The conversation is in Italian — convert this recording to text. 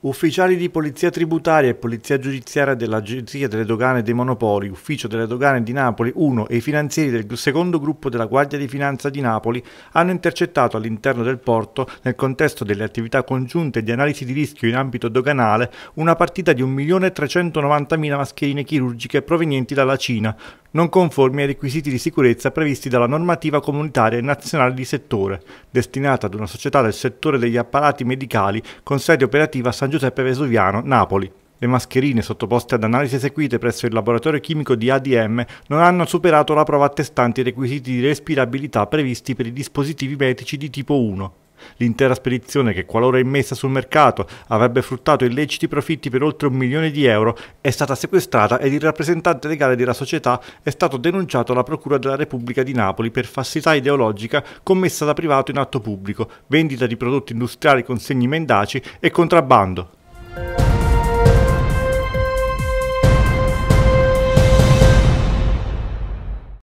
Ufficiali di Polizia Tributaria e Polizia Giudiziaria dell'Agenzia delle Dogane dei Monopoli, Ufficio delle Dogane di Napoli 1 e i finanzieri del secondo gruppo della Guardia di Finanza di Napoli hanno intercettato all'interno del porto, nel contesto delle attività congiunte di analisi di rischio in ambito doganale, una partita di 1.390.000 mascherine chirurgiche provenienti dalla Cina, non conformi ai requisiti di sicurezza previsti dalla normativa comunitaria e nazionale di settore, destinata ad una società del settore degli apparati medicali con sede operativa a San Giuseppe Vesuviano, Napoli. Le mascherine sottoposte ad analisi eseguite presso il laboratorio chimico di ADM non hanno superato la prova attestante i requisiti di respirabilità previsti per i dispositivi medici di tipo 1. L'intera spedizione, che qualora immessa sul mercato avrebbe fruttato illeciti profitti per oltre un milione di euro, è stata sequestrata ed il rappresentante legale della società è stato denunciato alla Procura della Repubblica di Napoli per falsità ideologica commessa da privato in atto pubblico, vendita di prodotti industriali con segni mendaci e contrabbando.